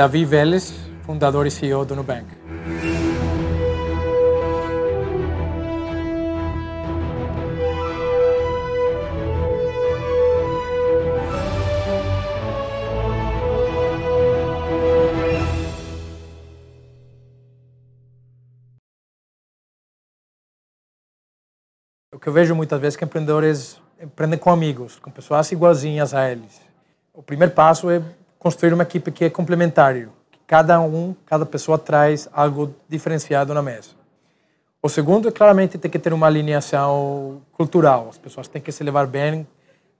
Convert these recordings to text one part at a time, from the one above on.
Davi Vélez, fundador e CEO do Nubank. O que eu vejo muitas vezes é que empreendedores empreendem com amigos, com pessoas igualzinhas a eles. O primeiro passo é construir uma equipe que é complementar. Cada um, cada pessoa traz algo diferenciado na mesa. O segundo é claramente ter que ter uma alineação cultural. As pessoas têm que se levar bem,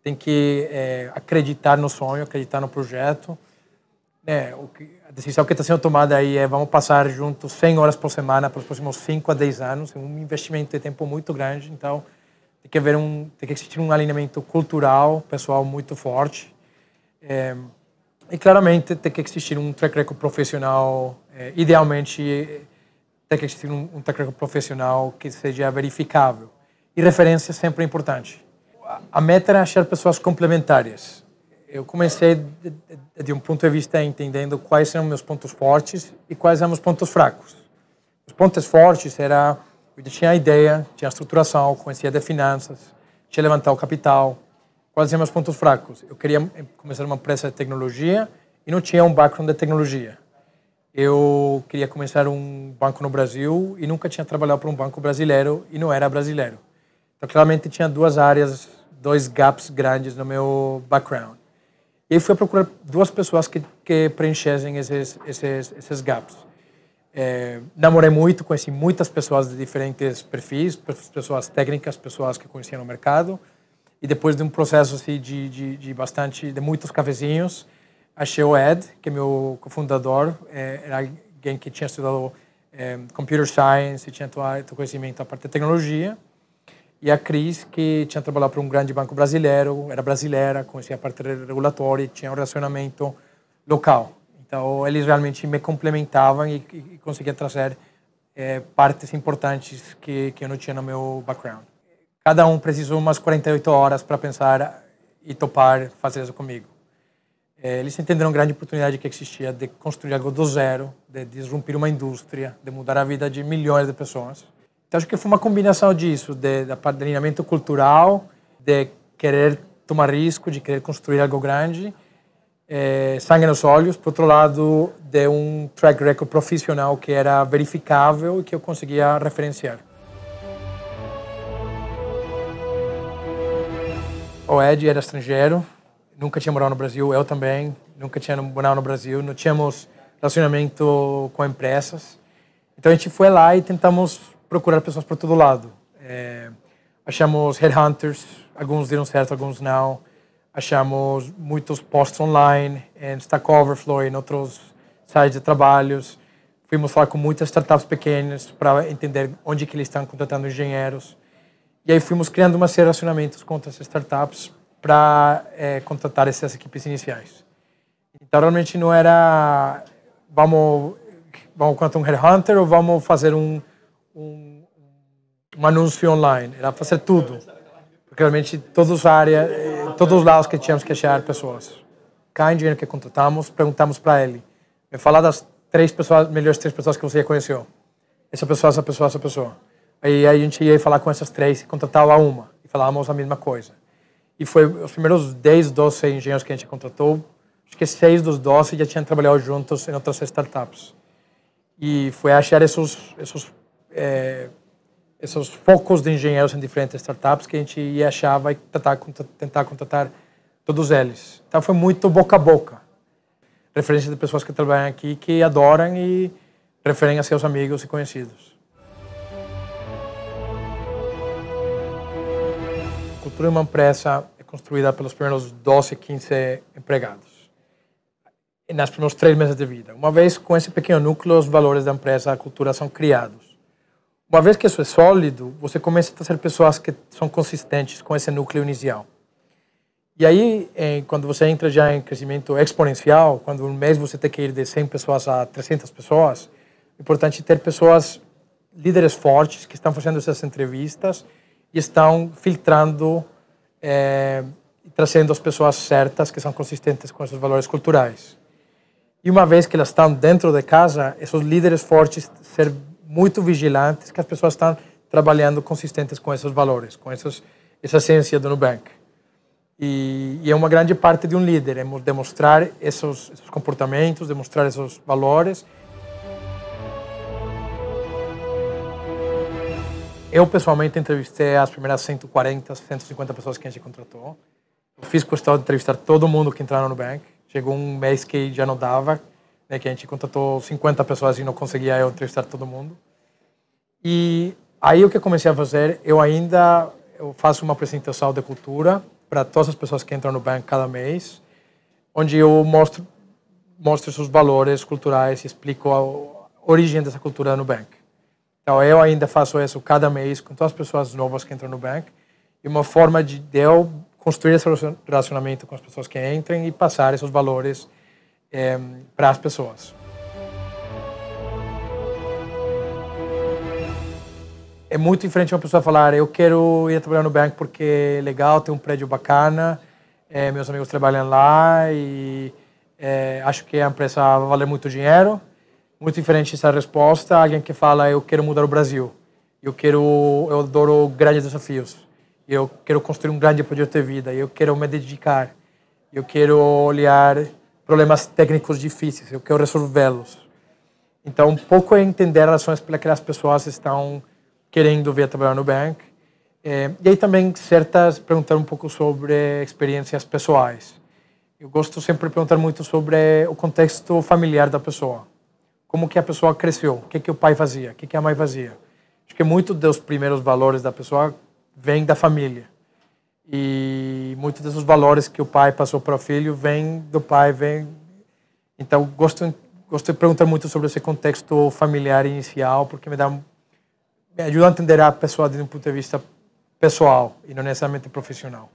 têm que é, acreditar no sonho, acreditar no projeto. É, que, a decisão que está sendo tomada aí é vamos passar juntos 100 horas por semana para os próximos 5 a 10 anos. É um investimento de tempo muito grande, então tem que haver um, tem que existir um alinhamento cultural, pessoal muito forte. É, e claramente tem que existir um track record profissional, eh, idealmente tem que existir um, um, track record profissional que seja verificável. E referência sempre é importante. A meta era achar pessoas complementares. Eu comecei de, de, de um ponto de vista entendendo quais são meus pontos fortes e quais eram os pontos fracos. Os pontos fortes era eu tinha a ideia, tinha a estruturação, conhecia de finanças, tinha levantar o capital, quais eram meus pontos fracos. Eu queria começar uma empresa de tecnologia e não tinha um background de tecnologia. Eu queria começar um banco no Brasil e nunca tinha trabalhado para um banco brasileiro e não era brasileiro. Então, claramente, tinha duas áreas, dois gaps grandes no meu background. E fui procurar duas pessoas que, que preenchessem esses, esses, esses gaps. É, namorei muito, conheci muitas pessoas de diferentes perfis, pessoas técnicas, pessoas que conheciam o mercado, e depois de um processo assim, de, de, de bastante, de muitos cafezinhos, achei o Ed, que é meu cofundador, é, era alguém que tinha estudado é, computer science, tinha todo conhecimento da parte de tecnologia. E a Cris, que tinha trabalhado para um grande banco brasileiro, era brasileira, conhecia a parte regulatória, tinha um relacionamento local. Então, eles realmente me complementavam e, e, e conseguia trazer é, partes importantes que, que eu não tinha no meu background. Cada um precisou umas 48 horas para pensar e topar fazer isso comigo. É, eles entenderam a grande oportunidade que existia de construir algo do zero, de disromper uma indústria, de mudar a vida de milhões de pessoas. Então, acho que foi uma combinação disso, de, de apadrinhamento cultural, de querer tomar risco, de querer construir algo grande, é, sangue nos olhos. Por outro lado, de um track record profissional que era verificável e que eu conseguia referenciar. o Ed era estrangeiro, nunca tinha morado no Brasil, eu também, nunca tinha morado no Brasil, não tínhamos relacionamento com empresas. Então a gente foi lá e tentamos procurar pessoas por todo lado. É, achamos headhunters, alguns deram certo, alguns não. Achamos muitos posts online, em Stack Overflow, em outros sites de trabalhos. Fomos falar com muitas startups pequenas para entender onde que eles estão contratando engenheiros. E aí fomos criando uma série de relacionamentos com outras startups para é, contratar essas equipes iniciais. Então, realmente não era vamos vamos contratar um headhunter ou vamos fazer um, um, um anúncio online. Era fazer tudo. Porque realmente as áreas eh, todos os lados que tínhamos que achar pessoas. Cada engenheiro que contratamos, perguntamos para ele. Me fala das três pessoas, melhores três pessoas que você conheceu. Essa pessoa, essa pessoa, essa pessoa aí a gente ia falar com essas três, lá uma e falávamos a mesma coisa. E foi os primeiros 10, 12 engenheiros que a gente contratou, acho que seis dos 12 já tinham trabalhado juntos em outras startups. E foi achar esses, esses, é, esses focos de engenheiros em diferentes startups que a gente ia achava e tentar, tentar contratar todos eles. Então foi muito boca a boca. Referência de pessoas que trabalham aqui, que adoram e referem a seus amigos e conhecidos. estrutura de uma empresa é construída pelos primeiros 12, 15 empregados, nas primeiros três meses de vida. Uma vez com esse pequeno núcleo, os valores da empresa, a cultura são criados. Uma vez que isso é sólido, você começa a trazer pessoas que são consistentes com esse núcleo inicial. E aí, é, quando você entra já em crescimento exponencial, quando um mês você tem que ir de 100 pessoas a 300 pessoas, é importante ter pessoas, líderes fortes, que estão fazendo essas entrevistas, e estão filtrando é, trazendo as pessoas certas que são consistentes com esses valores culturais. E uma vez que elas estão dentro de casa, esses líderes fortes ser muito vigilantes que as pessoas estão trabalhando consistentes com esses valores, com essas essa essência do Nubank. E, e, é uma grande parte de um líder, é demonstrar esses, esses comportamentos, demonstrar esses valores Eu, pessoalmente, entrevistei as primeiras 140, 150 pessoas que a gente contratou. Eu fiz questão de entrevistar todo mundo que entraram no bank. Chegou um mês que já não dava, né, que a gente contratou 50 pessoas e não conseguia eu entrevistar todo mundo. E aí o que eu comecei a fazer, eu ainda eu faço uma apresentação de cultura para todas as pessoas que entram no banco cada mês, onde eu mostro mostro seus valores culturais e explico a origem dessa cultura no banco. Então, eu ainda faço isso cada mês com todas as pessoas novas que entram no banco. E uma forma de eu construir esse relacionamento com as pessoas que entram e passar esses valores é, para as pessoas. É muito diferente uma pessoa falar: Eu quero ir trabalhar no banco porque é legal, tem um prédio bacana, é, meus amigos trabalham lá e é, acho que a empresa vai valer muito dinheiro muito diferente essa resposta alguém que fala eu quero mudar o Brasil eu quero eu adoro grandes desafios eu quero construir um grande projeto de vida eu quero me dedicar eu quero olhar problemas técnicos difíceis eu quero resolvê-los então um pouco é entender as razões pelas quais as pessoas estão querendo vir trabalhar no banco é, e aí também certas perguntar um pouco sobre experiências pessoais eu gosto sempre de perguntar muito sobre o contexto familiar da pessoa como que a pessoa cresceu, o que que o pai fazia, o que que a mãe fazia. Acho que muito dos primeiros valores da pessoa vem da família. E muitos desses valores que o pai passou para o filho vem do pai, vem... Então, gosto, gosto de perguntar muito sobre esse contexto familiar inicial, porque me dá... Me ajuda a entender a pessoa de um ponto de vista pessoal e não necessariamente profissional.